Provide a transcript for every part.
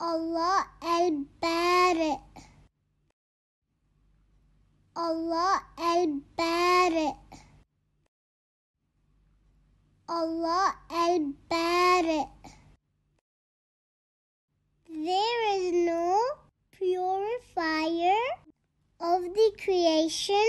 Allah el-Bari Allah el-Bari Allah el-Bari There is no purifier of the creation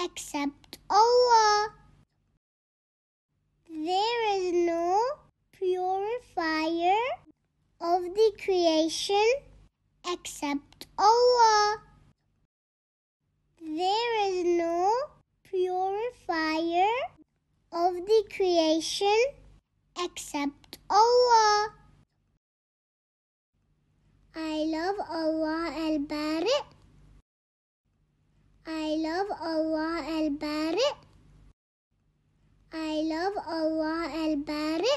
except Allah. the creation except Allah. There is no purifier of the creation except Allah. I love Allah al Bari. I love Allah al Bari. I love Allah al Bari.